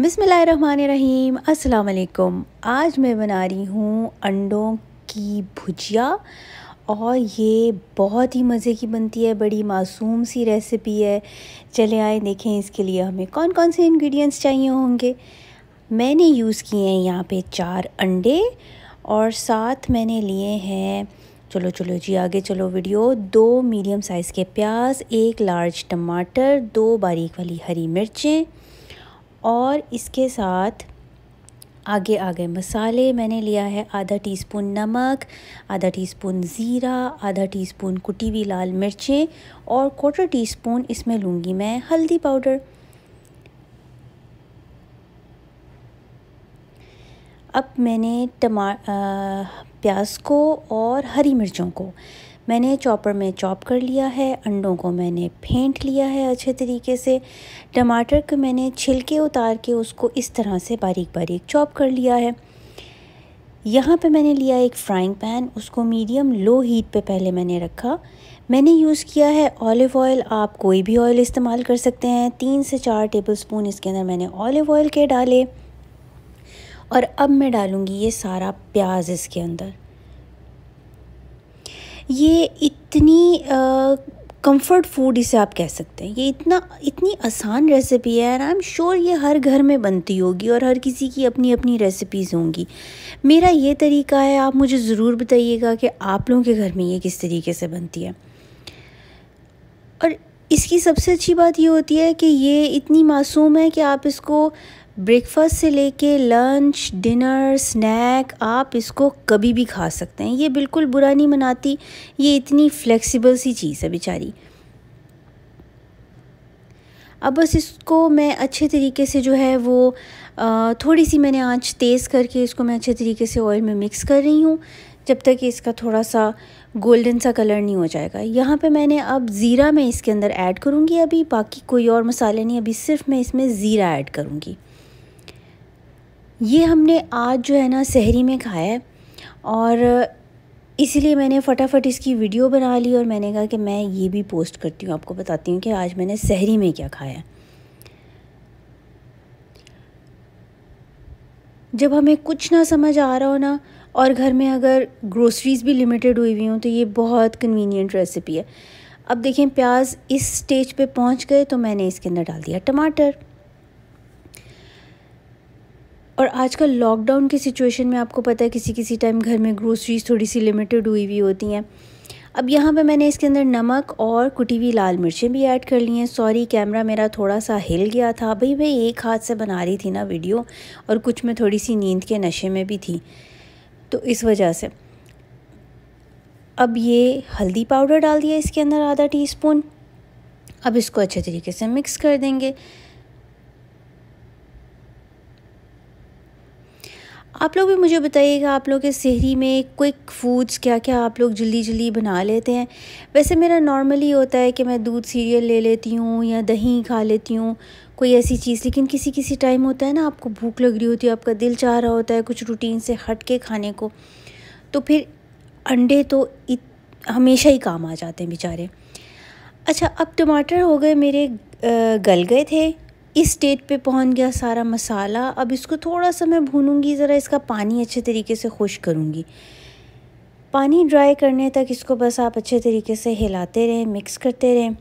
बिसमीम अस्सलाम आज मैं बना रही हूँ अंडों की भुजिया और ये बहुत ही मज़े की बनती है बड़ी मासूम सी रेसिपी है चले आए देखें इसके लिए हमें कौन कौन से इंग्रेडिएंट्स चाहिए होंगे मैंने यूज़ किए हैं यहाँ पे चार अंडे और साथ मैंने लिए हैं चलो चलो जी आगे चलो वीडियो दो मीडियम साइज़ के प्याज एक लार्ज टमाटर दो बारीक वाली हरी मिर्चें और इसके साथ आगे आ गए मसाले मैंने लिया है आधा टीस्पून नमक आधा टीस्पून ज़ीरा आधा टीस्पून कुटी हुई लाल मिर्चें और क्वार्टर टीस्पून इसमें लूँगी मैं हल्दी पाउडर अब मैंने टमा प्याज को और हरी मिर्चों को मैंने चॉपर में चॉप कर लिया है अंडों को मैंने फेंट लिया है अच्छे तरीके से टमाटर को मैंने छिलके उतार के उसको इस तरह से बारीक बारीक चॉप कर लिया है यहाँ पे मैंने लिया एक फ्राइंग पैन उसको मीडियम लो हीट पे पहले मैंने रखा मैंने यूज़ किया है ऑलिव ऑयल आप कोई भी ऑयल इस्तेमाल कर सकते हैं तीन से चार टेबल स्पून इसके अंदर मैंने ऑलिव ऑयल के डाले और अब मैं डालूँगी ये सारा प्याज इसके अंदर ये इतनी कंफर्ट फूड इसे आप कह सकते हैं ये इतना इतनी आसान रेसिपी है आई एम श्योर ये हर घर में बनती होगी और हर किसी की अपनी अपनी रेसिपीज़ होंगी मेरा ये तरीका है आप मुझे ज़रूर बताइएगा कि आप लोगों के घर में ये किस तरीके से बनती है और इसकी सबसे अच्छी बात ये होती है कि ये इतनी मासूम है कि आप इसको ब्रेकफास्ट से लेके लंच डिनर स्नैक आप इसको कभी भी खा सकते हैं ये बिल्कुल बुरा नहीं मनाती ये इतनी फ्लेक्सिबल सी चीज़ है बेचारी अब बस इसको मैं अच्छे तरीके से जो है वो थोड़ी सी मैंने आंच तेज़ करके इसको मैं अच्छे तरीके से ऑयल में मिक्स कर रही हूँ जब तक कि इसका थोड़ा सा गोल्डन सा कलर नहीं हो जाएगा यहाँ पे मैंने अब ज़ीरा मैं इसके अंदर ऐड करूँगी अभी बाकी कोई और मसाले नहीं अभी सिर्फ मैं इसमें ज़ीरा ऐड करूँगी ये हमने आज जो है ना सहरी में खाया है और इसलिए मैंने फटाफट इसकी वीडियो बना ली और मैंने कहा कि मैं ये भी पोस्ट करती हूँ आपको बताती हूँ कि आज मैंने सहरी में क्या खाया है जब हमें कुछ ना समझ आ रहा हो ना और घर में अगर ग्रोसरीज़ भी लिमिटेड हुई हुई हों तो ये बहुत कन्वीनियंट रेसिपी है अब देखें प्याज इस स्टेज पे पहुंच गए तो मैंने इसके अंदर डाल दिया टमाटर और आजकल लॉकडाउन की सिचुएशन में आपको पता है किसी किसी टाइम घर में ग्रोसरीज थोड़ी सी लिमिटेड हुई हुई होती हैं अब यहाँ पे मैंने इसके अंदर नमक और कुटी हुई लाल मिर्चें भी ऐड कर ली हैं सॉरी कैमरा मेरा थोड़ा सा हिल गया था भाई मैं एक हाथ से बना रही थी ना वीडियो और कुछ में थोड़ी सी नींद के नशे में भी थी तो इस वजह से अब ये हल्दी पाउडर डाल दिया इसके अंदर आधा स्पून अब इसको अच्छे तरीके से मिक्स कर देंगे आप लोग भी मुझे बताइएगा आप लोग के शहरी में क्विक फूड्स क्या क्या आप लोग जल्दी जल्दी बना लेते हैं वैसे मेरा नॉर्मली होता है कि मैं दूध सीरियल ले लेती हूँ या दही खा लेती हूँ कोई ऐसी चीज़ लेकिन किसी किसी टाइम होता है ना आपको भूख लग रही होती है आपका दिल चाह रहा होता है कुछ रूटीन से हट के खाने को तो फिर अंडे तो हमेशा ही काम आ जाते हैं बेचारे अच्छा अब टमाटर हो गए मेरे गल गए थे इस स्टेज पे पहुंच गया सारा मसाला अब इसको थोड़ा सा मैं भूनूंगी ज़रा इसका पानी अच्छे तरीके से खुश करूँगी पानी ड्राई करने तक इसको बस आप अच्छे तरीके से हिलाते रहें मिक्स करते रहें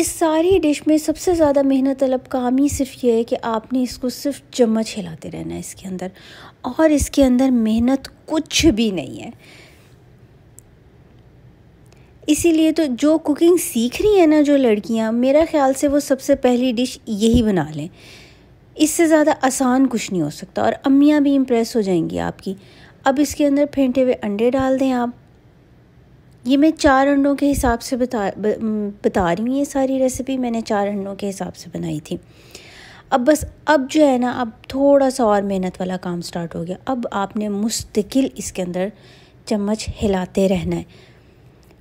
इस सारी डिश में सबसे ज़्यादा मेहनत तलब काम ही सिर्फ ये है कि आपने इसको सिर्फ चम्मच हिलाते रहना है इसके अंदर और इसके अंदर मेहनत कुछ भी नहीं है इसीलिए तो जो कुकिंग सीख रही है ना जो लड़कियाँ मेरा ख्याल से वो सबसे पहली डिश यही बना लें इससे ज़्यादा आसान कुछ नहीं हो सकता और अम्मियाँ भी इम्प्रेस हो जाएंगी आपकी अब इसके अंदर फेंटे हुए अंडे डाल दें आप ये मैं चार अंडों के हिसाब से बता बता रही हूँ ये सारी रेसिपी मैंने चार अंडों के हिसाब से बनाई थी अब बस अब जो है ना अब थोड़ा सा और मेहनत वाला काम स्टार्ट हो गया अब आपने मुस्तकिल इसके अंदर चम्मच हिलाते रहना है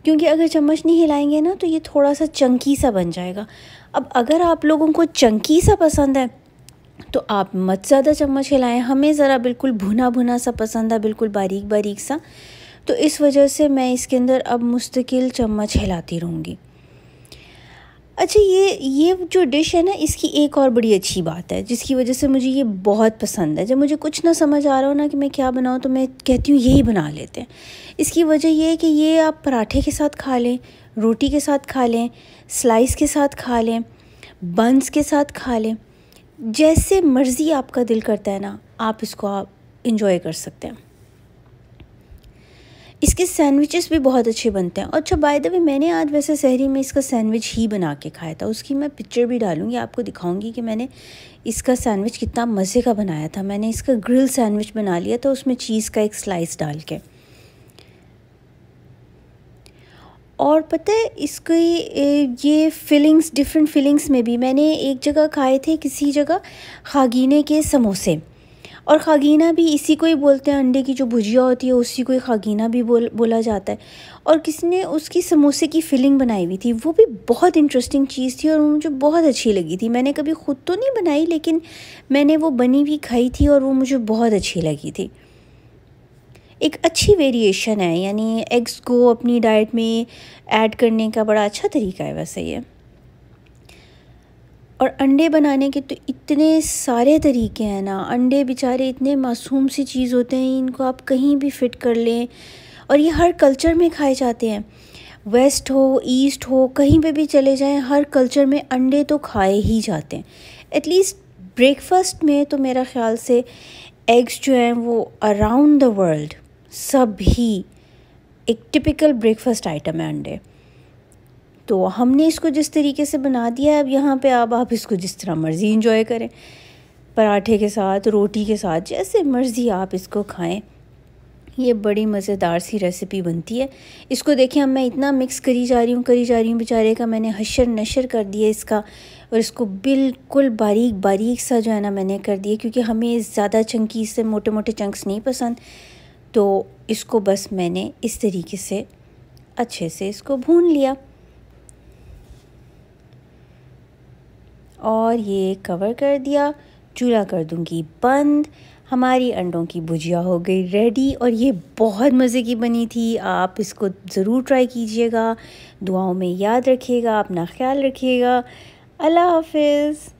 क्योंकि अगर चम्मच नहीं हिलाएंगे ना तो ये थोड़ा सा चंकी सा बन जाएगा अब अगर आप लोगों को चंकी सा पसंद है तो आप मत ज़्यादा चम्मच हिलाएं हमें ज़रा बिल्कुल भुना भुना सा पसंद है बिल्कुल बारीक बारीक सा तो इस वजह से मैं इसके अंदर अब मुस्तकिल चम्मच हिलाती रहूँगी अच्छा ये ये जो डिश है ना इसकी एक और बड़ी अच्छी बात है जिसकी वजह से मुझे ये बहुत पसंद है जब मुझे कुछ ना समझ आ रहा हो ना कि मैं क्या बनाऊँ तो मैं कहती हूँ यही बना लेते हैं इसकी वजह ये है कि ये आप पराठे के साथ खा लें रोटी के साथ खा लें स्लाइस के साथ खा लें बंस के साथ खा लें जैसे मर्ज़ी आपका दिल करता है ना आप इसको आप इंजॉय कर सकते हैं इसके सैंडविचेस भी बहुत अच्छे बनते हैं अच्छा बाय द वे मैंने आज वैसे शहरी में इसका सैंडविच ही बना के खाया था उसकी मैं पिक्चर भी डालूंगी आपको दिखाऊंगी कि मैंने इसका सैंडविच कितना मज़े का बनाया था मैंने इसका ग्रिल सैंडविच बना लिया था उसमें चीज़ का एक स्लाइस डाल के और पता है इसकी ये फीलिंग्स डिफरेंट फीलिंग्स में भी मैंने एक जगह खाए थे किसी जगह खागीने के समोसे और खागीना भी इसी को ही बोलते हैं अंडे की जो भुजिया होती है उसी को ही खागीना भी बोल बोला जाता है और किसी ने उसकी समोसे की फिलिंग बनाई हुई थी वो भी बहुत इंटरेस्टिंग चीज़ थी और मुझे बहुत अच्छी लगी थी मैंने कभी ख़ुद तो नहीं बनाई लेकिन मैंने वो बनी हुई खाई थी और वो मुझे बहुत अच्छी लगी थी एक अच्छी वेरिएशन है यानी एग्स को अपनी डाइट में ऐड करने का बड़ा अच्छा तरीका है वैसे ये और अंडे बनाने के तो इतने सारे तरीके हैं ना अंडे बेचारे इतने मासूम सी चीज़ होते हैं इनको आप कहीं भी फिट कर लें और ये हर कल्चर में खाए जाते हैं वेस्ट हो ईस्ट हो कहीं पे भी चले जाएं हर कल्चर में अंडे तो खाए ही जाते हैं एटलीस्ट ब्रेकफास्ट में तो मेरा ख़्याल से एग्स जो हैं वो अराउंड द वर्ल्ड सब ही एक टिपिकल ब्रेकफास्ट आइटम है अंडे तो हमने इसको जिस तरीके से बना दिया है अब यहाँ पे अब आप इसको जिस तरह मर्ज़ी इंजॉय करें पराठे के साथ रोटी के साथ जैसे मर्ज़ी आप इसको खाएं ये बड़ी मज़ेदार सी रेसिपी बनती है इसको देखें अब मैं इतना मिक्स करी जा रही हूँ करी जा रही हूँ बेचारे का मैंने हशर नशर कर दिया इसका और इसको बिल्कुल बारीक बारीक सा जो है ना मैंने कर दिया क्योंकि हमें ज़्यादा चंकी से मोटे मोटे चंक्स नहीं पसंद तो इसको बस मैंने इस तरीके से अच्छे से इसको भून लिया और ये कवर कर दिया चूल्हा कर दूँगी बंद हमारी अंडों की भुजिया हो गई रेडी और ये बहुत मज़े की बनी थी आप इसको ज़रूर ट्राई कीजिएगा दुआओं में याद रखिएगा अपना ख्याल रखिएगा अल्लाह हाफिज़